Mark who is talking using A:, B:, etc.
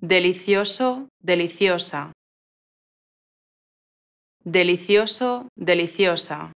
A: Delicioso, deliciosa. Delicioso, deliciosa.